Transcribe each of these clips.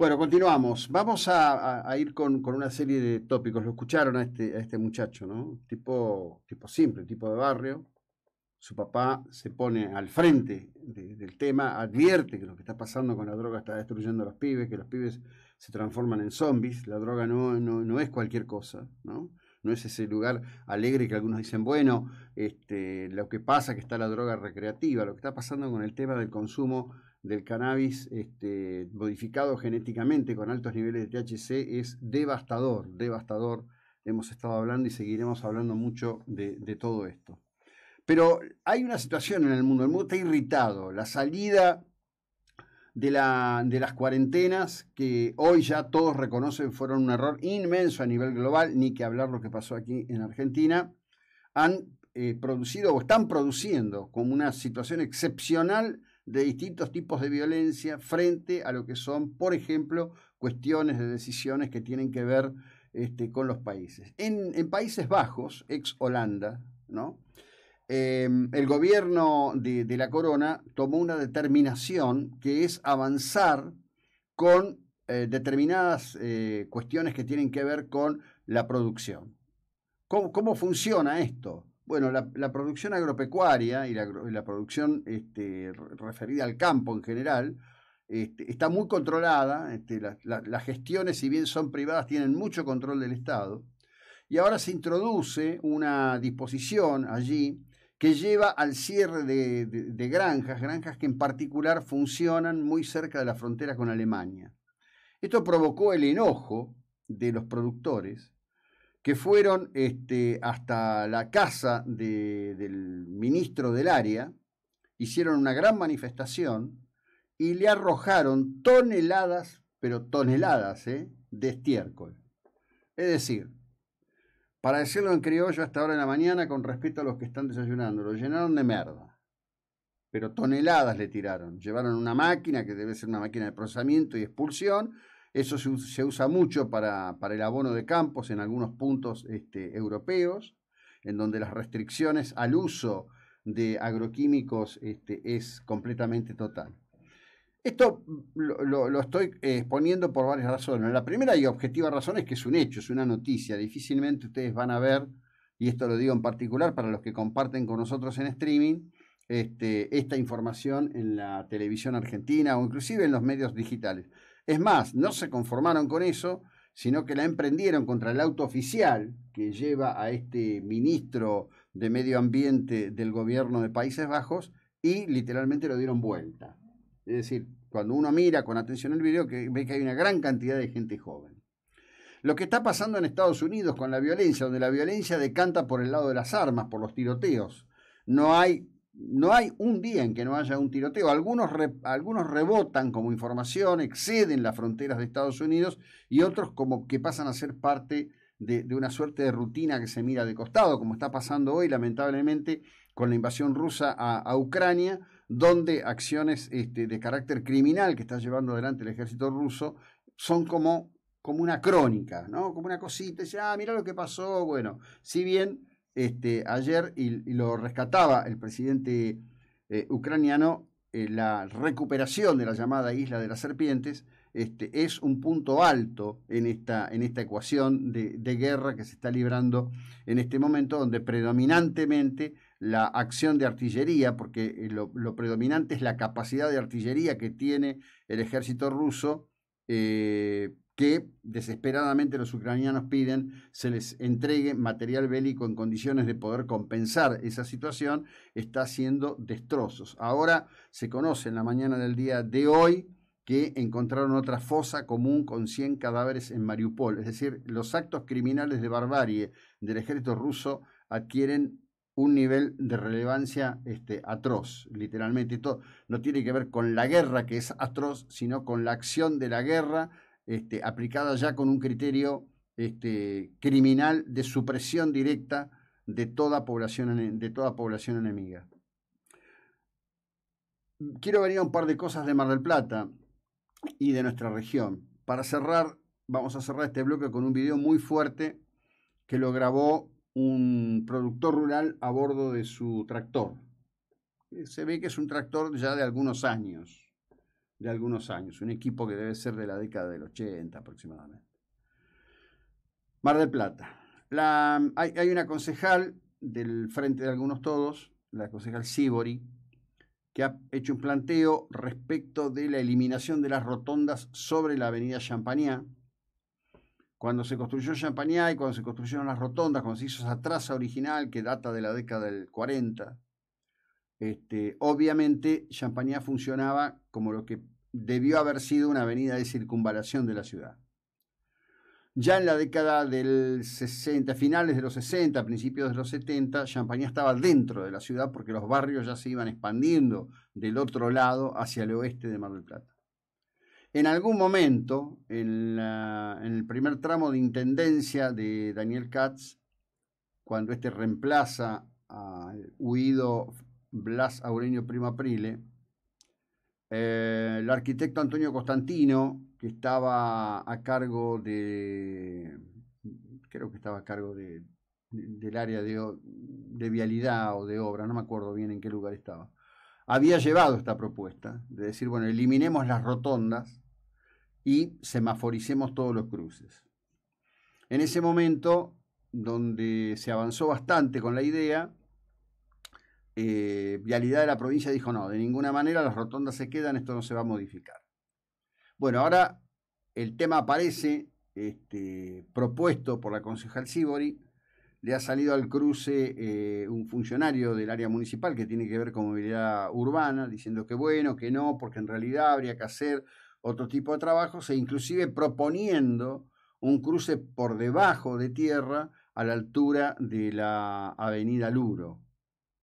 Bueno, continuamos. Vamos a, ir con, una serie de tópicos. Lo escucharon este, a este, muchacho, ¿no? Tipo, tipo simple, tipo de barrio. Su papá se pone al frente del tema, advierte que lo que está pasando con la droga está destruyendo a los pibes, que los pibes se transforman en zombies. La droga no, es cualquier cosa, ¿no? No es ese lugar alegre que algunos dicen, bueno, este, lo que pasa que está la droga recreativa, lo que está pasando con el tema del consumo del cannabis este, modificado genéticamente con altos niveles de THC es devastador, devastador. Hemos estado hablando y seguiremos hablando mucho de, todo esto. Pero hay una situación en el mundo, el mundo está irritado. La salida de, las cuarentenas, que hoy ya todos reconocen fueron un error inmenso a nivel global, ni que hablar lo que pasó aquí en Argentina, han eh, producido o están produciendo como una situación excepcional de distintos tipos de violencia frente a lo que son, por ejemplo, cuestiones de decisiones que tienen que ver este, con los países. En, Países Bajos, ex Holanda, ¿no? Em, el gobierno de, la corona tomó una determinación que es avanzar con eh, determinadas eh, cuestiones que tienen que ver con la producción. cómo funciona esto? Bueno, la, producción agropecuaria y la, producción este, referida al campo en general este, está muy controlada, este, las gestiones, si bien son privadas, tienen mucho control del Estado. Y ahora se introduce una disposición allí que lleva al cierre de, de, granjas, granjas que en particular funcionan muy cerca de la frontera con Alemania. Esto provocó el enojo de los productores que fueron este, hasta la casa del ministro del área, hicieron una gran manifestación y le arrojaron toneladas, pero toneladas, ¿eh? de estiércol. Es decir, para decirlo en criollo hasta ahora en la mañana, con respeto a los que están desayunando, lo llenaron de merda. Pero toneladas le tiraron. Llevaron una máquina, que debe ser una máquina de procesamiento y expulsión, eso se, usa mucho para, el abono de campos en algunos puntos este, europeos, en donde las restricciones al uso de agroquímicos este, es completamente total. Esto lo, estoy exponiendo por varias razones. La primera y objetiva razón es que es un hecho, es una noticia. Difícilmente ustedes van a ver, y esto lo digo en particular para los que comparten con nosotros en streaming, este, esta información en la televisión argentina o inclusive en los medios digitales. Es más, no se conformaron con eso, sino que la emprendieron contra el auto oficial que lleva a este ministro de Medio Ambiente del gobierno de Países Bajos y literalmente lo dieron vuelta. Es decir, cuando uno mira con atención el video, que ve que hay una gran cantidad de gente joven. Lo que está pasando en Estados Unidos con la violencia, donde la violencia decanta por el lado de las armas, por los tiroteos. No hay no hay un día en que no haya un tiroteo. Algunos, algunos rebotan como información, exceden las fronteras de Estados Unidos y otros como que pasan a ser parte de, una suerte de rutina que se mira de costado, como está pasando hoy lamentablemente con la invasión rusa a, Ucrania, donde acciones este, de carácter criminal que está llevando adelante el ejército ruso son como, como una crónica, ¿no? como una cosita, dice ah, mira lo que pasó, bueno, si bien este, ayer y, lo rescataba el presidente eh, ucraniano, eh, la recuperación de la llamada isla de las serpientes este, es un punto alto en esta, en esta ecuación de, guerra que se está librando en este momento, donde predominantemente la acción de artillería, porque eh, lo, predominante es la capacidad de artillería que tiene el ejército ruso, eh, que desesperadamente los ucranianos piden se les entregue material bélico en condiciones de poder compensar esa situación, está haciendo destrozos. Ahora se conoce en la mañana del día de hoy que encontraron otra fosa común con 100 cadáveres en Mariupol. Es decir, los actos criminales de barbarie del ejército ruso adquieren un nivel de relevancia este, atroz, literalmente. Esto no tiene que ver con la guerra, que es atroz, sino con la acción de la guerra este, aplicada ya con un criterio este, criminal de supresión directa de toda población, de toda población enemiga. Quiero venir a un par de cosas de Mar del Plata y de nuestra región. Para cerrar, vamos a cerrar este bloque con un video muy fuerte que lo grabó un productor rural a bordo de su tractor. Se ve que es un tractor ya de algunos años de algunos años, un equipo que debe ser de la década del 80 aproximadamente. Mar del Plata. La, hay, una concejal del Frente de Algunos Todos, la concejal Sibori, que ha hecho un planteo respecto de la eliminación de las rotondas sobre la avenida Champagnat. Cuando se construyó Champagnat y cuando se construyeron las rotondas, cuando se hizo esa traza original que data de la década del 40, este, obviamente Champagnat funcionaba como lo que debió haber sido una avenida de circunvalación de la ciudad. Ya en la década del 60, finales de los 60, principios de los 70, Champaña estaba dentro de la ciudad porque los barrios ya se iban expandiendo del otro lado hacia el oeste de Mar del Plata. En algún momento, en, el primer tramo de intendencia de Daniel Katz, cuando este reemplaza al huido Blas Aureño Aprile. Eh, el arquitecto Antonio Constantino, que estaba a cargo de, creo que estaba a cargo del área de, de, vialidad o de obra, no me acuerdo bien en qué lugar estaba, había llevado esta propuesta de decir, bueno, eliminemos las rotondas y semaforicemos todos los cruces. En ese momento, donde se avanzó bastante con la idea, eh, vialidad de la provincia dijo no, de ninguna manera las rotondas se quedan, esto no se va a modificar. Bueno, ahora el tema aparece este, propuesto por la concejal Sibori, le ha salido al cruce eh, un funcionario del área municipal que tiene que ver con movilidad urbana, diciendo que bueno, que no, porque en realidad habría que hacer otro tipo de trabajos e inclusive proponiendo un cruce por debajo de tierra a la altura de la avenida Luro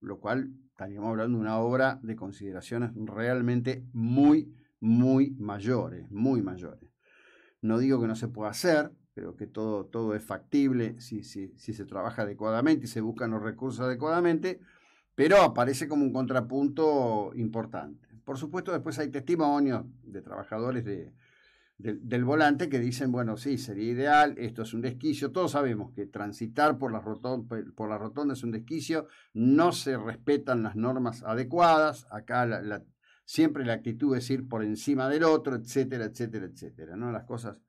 lo cual estaríamos hablando de una obra de consideraciones realmente muy, muy mayores, muy mayores. No digo que no se pueda hacer, pero que todo, todo es factible si, si, si se trabaja adecuadamente y se buscan los recursos adecuadamente, pero aparece como un contrapunto importante. Por supuesto, después hay testimonios de trabajadores de, del volante que dicen, bueno, sí, sería ideal, esto es un desquicio, todos sabemos que transitar por la, rotonda, por la rotonda es un desquicio, no se respetan las normas adecuadas, acá siempre la actitud es ir por encima del otro, etcétera, etcétera, etcétera, ¿no? Las cosas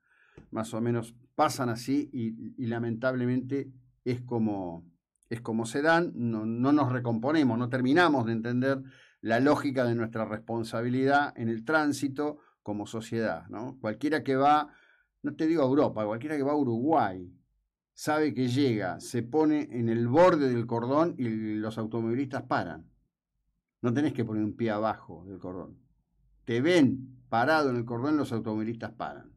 más o menos pasan así y, y lamentablemente es como, es como se dan, no, no nos recomponemos, no terminamos de entender la lógica de nuestra responsabilidad en el tránsito, como sociedad. ¿no? Cualquiera que va, no te digo a Europa, cualquiera que va a Uruguay, sabe que llega, se pone en el borde del cordón y los automovilistas paran. No tenés que poner un pie abajo del cordón. Te ven parado en el cordón, los automovilistas paran.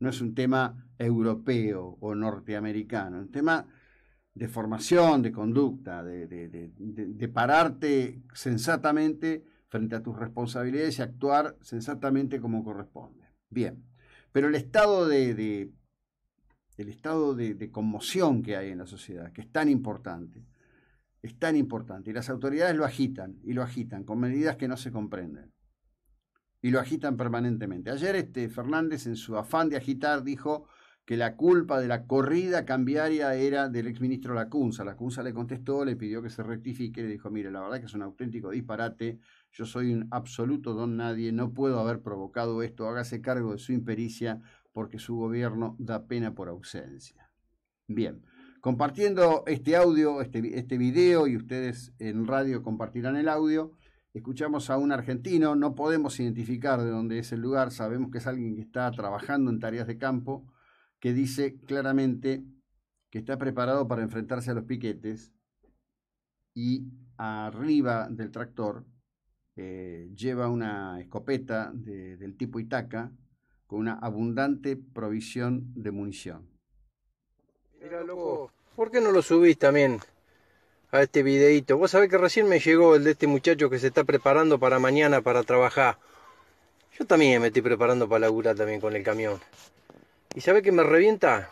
No es un tema europeo o norteamericano, es un tema de formación, de conducta, de, de pararte sensatamente frente a tus responsabilidades y actuar sensatamente como corresponde. Bien, pero el estado de, el estado de, conmoción que hay en la sociedad, que es tan importante, es tan importante, y las autoridades lo agitan, y lo agitan con medidas que no se comprenden, y lo agitan permanentemente. Ayer este Fernández, en su afán de agitar, dijo que la culpa de la corrida cambiaria era del exministro Lacunza. Lacunza le contestó, le pidió que se rectifique, le dijo, mire, la verdad que es un auténtico disparate, yo soy un absoluto don nadie, no puedo haber provocado esto, hágase cargo de su impericia porque su gobierno da pena por ausencia. Bien, compartiendo este audio, este, este video, y ustedes en radio compartirán el audio, escuchamos a un argentino, no podemos identificar de dónde es el lugar, sabemos que es alguien que está trabajando en tareas de campo, que dice claramente que está preparado para enfrentarse a los piquetes y arriba del tractor eh, lleva una escopeta del tipo Itaca con una abundante provisión de munición. Mira, loco, ¿por qué no lo subís también a este videíto? Vos sabés que recién me llegó el de este muchacho que se está preparando para mañana para trabajar. Yo también me estoy preparando para laburar también con el camión. Y sabe que me revienta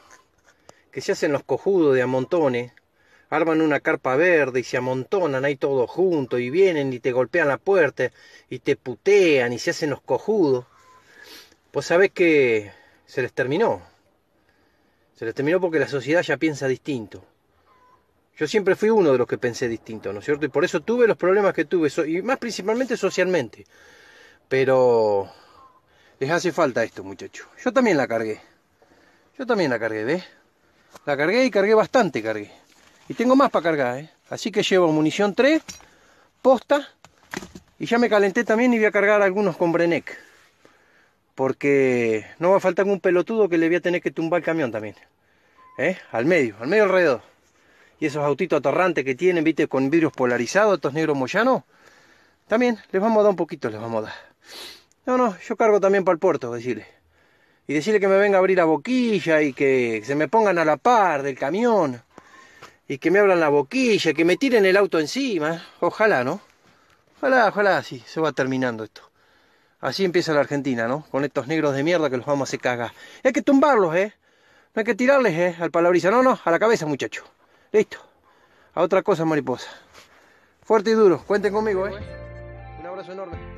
que se hacen los cojudos de amontones, arman una carpa verde y se amontonan ahí todos juntos y vienen y te golpean la puerta y te putean y se hacen los cojudos. Pues sabes que se les terminó. Se les terminó porque la sociedad ya piensa distinto. Yo siempre fui uno de los que pensé distinto, ¿no es cierto? Y por eso tuve los problemas que tuve, y más principalmente socialmente. Pero les hace falta esto, muchachos. Yo también la cargué. Yo también la cargué, ¿ves? La cargué y cargué bastante, cargué. Y tengo más para cargar, ¿eh? Así que llevo munición 3, posta, y ya me calenté también y voy a cargar algunos con Brenec. Porque no va a faltar ningún pelotudo que le voy a tener que tumbar el camión también. ¿Eh? Al medio, al medio alrededor. Y esos autitos atorrantes que tienen, viste, con vidrios polarizados, estos negros moyanos. También les vamos a dar un poquito, les vamos a dar. No, no, yo cargo también para el puerto, decirle y decirle que me venga a abrir la boquilla y que se me pongan a la par del camión y que me abran la boquilla, que me tiren el auto encima. Ojalá, ¿no? Ojalá, ojalá, sí, se va terminando esto. Así empieza la Argentina, ¿no? Con estos negros de mierda que los vamos a hacer cagar. Hay que tumbarlos, ¿eh? No hay que tirarles, ¿eh? Al palabrisa, No, no, a la cabeza, muchacho. Listo. A otra cosa, mariposa. Fuerte y duro. Cuenten conmigo, ¿eh? Un abrazo enorme.